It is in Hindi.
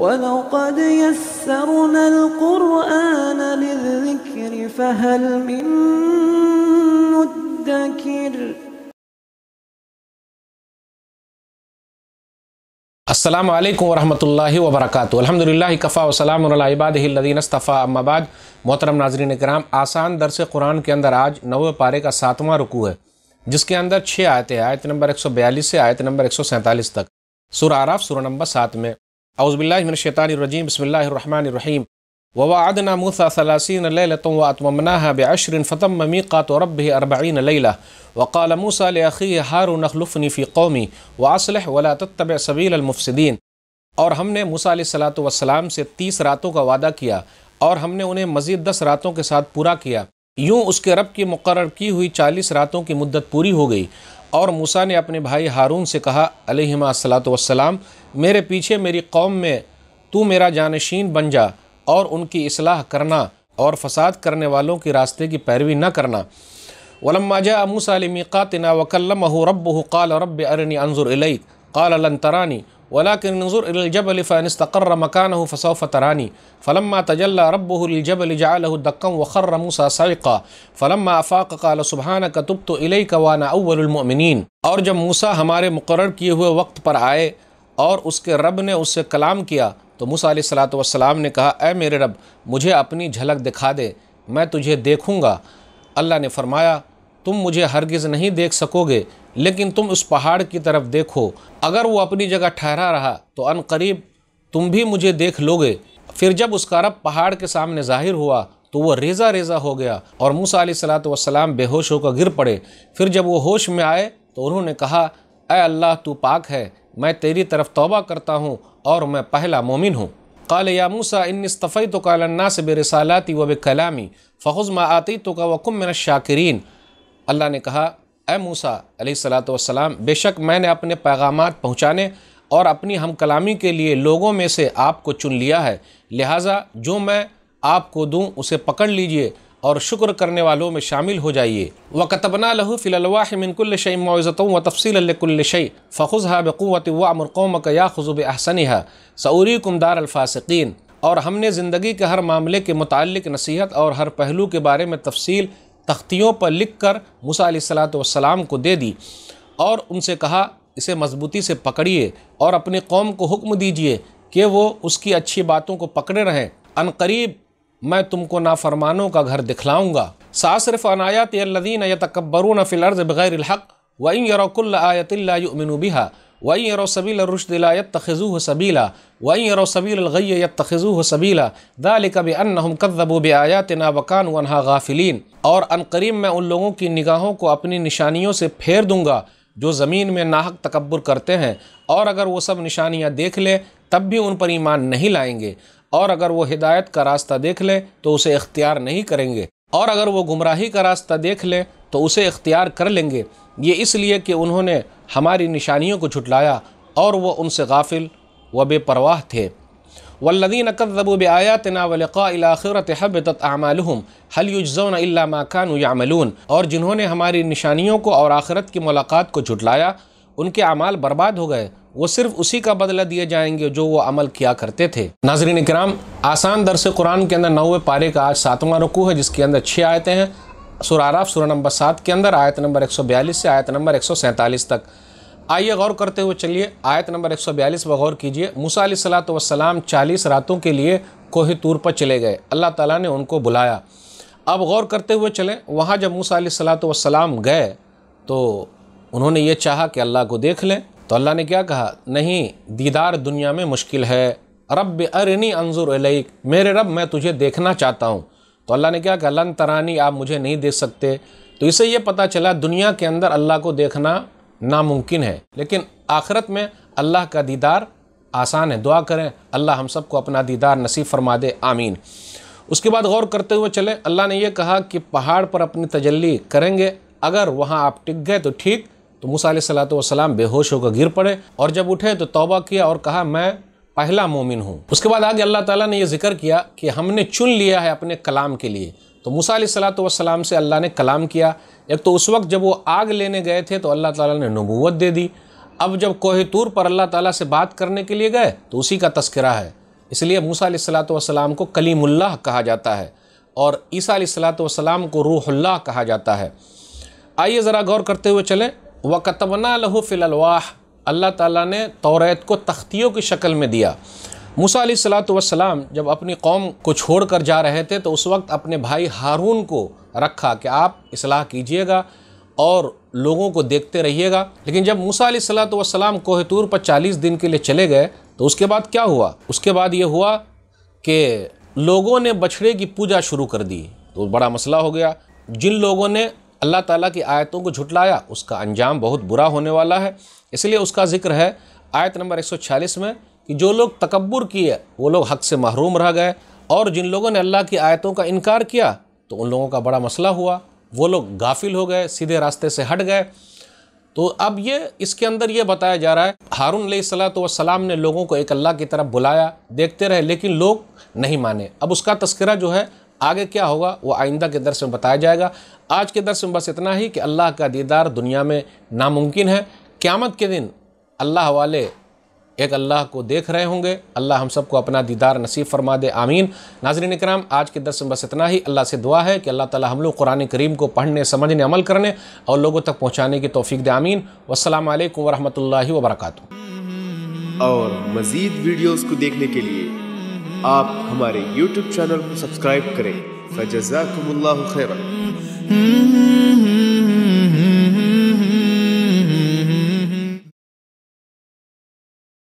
ولقد يسرنا القرآن للذكر فهل من مدكر असलम वरहमल वबरक अलहमदिल्ला कफ़ा वसलाम इबादीनस्तफ़ा अम्माबाद मोहतरम नाजरीन कराम आसान दरस कुरान के अंदर आज नवे पारे का सातवां रुकू है जिसके अंदर छः आयतें आयत नंबर 142 से आयत नंबर 147 तक सुर आराफ सुर नंबर सात में अउज़बिल्लिनशैतानरजीम बसमीम ववादना मूसा सलासिन लतम वतमना बशरिन फ़तम ममी का तो रब अरबीन लैला वक़ाल मूसा लखी हारून अखलफ़नी फ़ी कौमी वासलह वला तब सबीलमफसदीन और हमने मूसा सलात वसलाम से तीस रातों का वादा किया और हमने उन्हें मज़ीद दस रातों के साथ पूरा किया यूँ उसके रब की मुकर की हुई चालीस रातों की मुद्दत पूरी हो गई और मूसा ने अपने भाई हारून से कहा अलहिमा सलात वसलाम मेरे पीछे मेरी कौम में तू मेरा जानशीन बन जा और उनकी असलाह करना और फसाद करने वालों के रास्ते की पैरवी न करना वलम्माजा मूसा मिकातना वकलम रब काल रब अरनी अनजुर काल तरानी वलाकिन नज़ुर इलजबल फ़ैन तकर मकान फ़सौफ़ तरानी फ़लम तजल्ला रबजबल जालदक्म वखर मूसा सैक़ा फ़लम अफ़ाक़ काल सुबहान का तुब तो इलई कवाना अव्वलमिन और जब मूसा हमारे मुकर किए हुए वक्त पर आए और उसके रब ने उससे कलाम किया तो मूसा सलात वसलाम ने कहा ए मेरे रब मुझे अपनी झलक दिखा दे मैं तुझे देखूँगा अल्लाह ने फरमाया तुम मुझे हरगिज़ नहीं देख सकोगे लेकिन तुम उस पहाड़ की तरफ देखो अगर वो अपनी जगह ठहरा रहा तो अन करीब तुम भी मुझे देख लोगे फिर जब उसका रब पहाड़ के सामने ज़ाहिर हुआ तो वह रेजा रेजा हो गया और मूसा वसलाम बेहोश होकर गिर पड़े फिर जब वो होश में आए तो उन्होंने कहा अय अल्लाह तू पाक है मैं तेरी तरफ तोबा करता हूँ और मैं पहला मोमिन हूँ कल या मूसा इन इस्तफ़ी तो कालन्ना से बेरसालाती व फ़ौज फ़ुज़ आती तो का वकुम शाकिरीन अल्लाह ने कहा ए मूसा सलाम बेशक मैंने अपने पैगाम पहुँचाने और अपनी हम कलामी के लिए लोगों में से आपको चुन लिया है लिहाजा जो मैं आपको दूँ उसे पकड़ लीजिए और शुक्र करने वालों में शामिल हो जाइए व कतबना लहू फ़िलवामिनकुल शई मुआज़त व तफसील्कुल शई फ़ुज़ हा बक़वत व अमरकौम या खजुब अहसन है सऊरी कुमदार अल्फ़ासकिन और हमने ज़िंदगी के हर मामले के मुतल नसीहत और हर पहलू के बारे में तफसील तख्तियों पर लिख कर मूसा सलाम को दे दी और उनसे कहा इसे मजबूती से पकड़िए और अपने कौम को हुक्म दीजिए कि वो उसकी अच्छी बातों को पकड़े रहें अनकरीब मैं तुमको नाफरमानों का घर दिखलाऊँगा सासरफ अनायात यदीन यकबरून फ़िलर्ज़ बग़ैर हक़ वहीं यरकुल्ल आयतिल्ला बिहा वहीं यरो सबील रुशदिला यत सबीला वहीं यरो सबील गई यत हो सबीला दाल कब अनहम कदबू आयात ना वकान वनहा गाफिलीन और करीब मैं उन लोगों की निगाहों को अपनी निशानियों से फेर दूँगा जो ज़मीन में नाहक तकबर करते हैं और अगर वह सब निशानियाँ देख लें तब भी उन पर ईमान नहीं लाएंगे और अगर वह हिदायत का रास्ता देख लें तो उसे इख्तियार नहीं करेंगे और अगर वह गुमराही का रास्ता देख लें तो उसे इख्तियार कर लेंगे ये इसलिए कि उन्होंने हमारी निशानियों को छुटलाया और वह उनसे गाफिल व बेपरवाह थे वल्लदीन नकदबूब आयातना वलक़ाखरत हबत आमालहम हलयुजौन माकान यामलून और जिन्होंने हमारी निशानियों को और आखिरत की मुलाकात को झुटलाया उनके अमाल बर्बाद हो गए वो सिर्फ उसी का बदला दिए जाएंगे जो वो अमल किया करते थे नाजरीन कराम आसान दरस कुरान के अंदर नौवे पारे का आज सातवां रुकू है जिसके अंदर छः आयतें हैं सुराराफ सुरा नंबर सात के अंदर आयत नंबर 142 से आयत नंबर 147 तक आइए गौर करते हुए चलिए आयत नंबर 142 पर गौर कीजिए मूसा सलात वसलाम चालीस रातों के लिए कोहे तूर पर चले गए अल्लाह ताला ने उनको बुलाया अब गौर करते हुए चलें वहाँ जब मूसा सलात वसलाम गए तो उन्होंने ये चाहा कि अल्लाह को देख लें तो अल्लाह ने क्या कहा नहीं दीदार दुनिया में मुश्किल है रब अरनी अंजुर मेरे रब मैं तुझे देखना चाहता हूँ तो अल्लाह ने कहा कि अल्लाह तरानी आप मुझे नहीं देख सकते तो इसे ये पता चला दुनिया के अंदर अल्लाह को देखना नामुमकिन है लेकिन आखिरत में अल्लाह का दीदार आसान है दुआ करें अल्लाह हम सबको अपना दीदार नसीब फरमा दे आमीन उसके बाद गौर करते हुए चले अल्लाह ने यह कहा कि पहाड़ पर अपनी तजल्ली करेंगे अगर वहाँ आप टिक गए तो ठीक तो मूसा सलात वसलाम बेहोश होकर गिर पड़े और जब उठे तो तौबा किया और कहा मैं पहला मोमिन हूँ उसके बाद आगे अल्लाह ताला ने यह जिक्र किया कि हमने चुन लिया है अपने कलाम के लिए तो मूसा सलाम से अल्लाह ने कलाम किया एक तो उस वक्त जब वो आग लेने गए थे तो अल्लाह ताला ने नबूवत दे दी अब जब कोहतूर पर अल्लाह ताला से बात करने के लिए गए तो उसी का तस्करा है इसलिए मूसा सलाम को कलीमुल्लाह कहा जाता है और ईसा सलातम को रूहल्ला कहा जाता है आइए ज़रा गौर करते हुए चलें वकतबना लहू फ़िलवाह अल्लाह ताला ने तौरात को तख्तियों की शक्ल में दिया मूसा सलाम जब अपनी कौम को छोड़ कर जा रहे थे तो उस वक्त अपने भाई हारून को रखा कि आप इसलाह कीजिएगा और लोगों को देखते रहिएगा लेकिन जब मूसा सलाम कोहतूर पर चालीस दिन के लिए चले गए तो उसके बाद क्या हुआ उसके बाद ये हुआ कि लोगों ने बछड़े की पूजा शुरू कर दी तो बड़ा मसला हो गया जिन लोगों ने अल्लाह ताला की आयतों को झुटलाया उसका अंजाम बहुत बुरा होने वाला है इसलिए उसका जिक्र है आयत नंबर 146 में कि जो लोग तकबर किए वो लोग हक से महरूम रह गए और जिन लोगों ने अल्लाह की आयतों का इनकार किया तो उन लोगों का बड़ा मसला हुआ वो लोग गाफिल हो गए सीधे रास्ते से हट गए तो अब ये इसके अंदर ये बताया जा रहा है हारून सलाम ने लोगों को एक अल्लाह की तरफ बुलाया देखते रहे लेकिन लोग नहीं माने अब उसका तस्करा जो है आगे क्या होगा वो आइंदा के दर्स में बताया जाएगा आज के दर्स में बस इतना ही कि अल्लाह का दीदार दुनिया में नामुमकिन है क़्यामत के दिन अल्लाह वाले एक अल्लाह को देख रहे होंगे अल्लाह हम सबको अपना दीदार नसीब फरमा दे आमीन नाजरीन कराम आज के दस में बस इतना ही अल्लाह से दुआ है कि अल्लाह ताला हम लोग कुरान करीम को पढ़ने समझने अमल करने और लोगों तक पहुँचाने की तोफ़ी दे आमीन वालकम वरहमल वर्का और मज़ीद वीडियोज़ को देखने के लिए आप हमारे YouTube चैनल को सब्सक्राइब करें फजाकुम्ला खैरा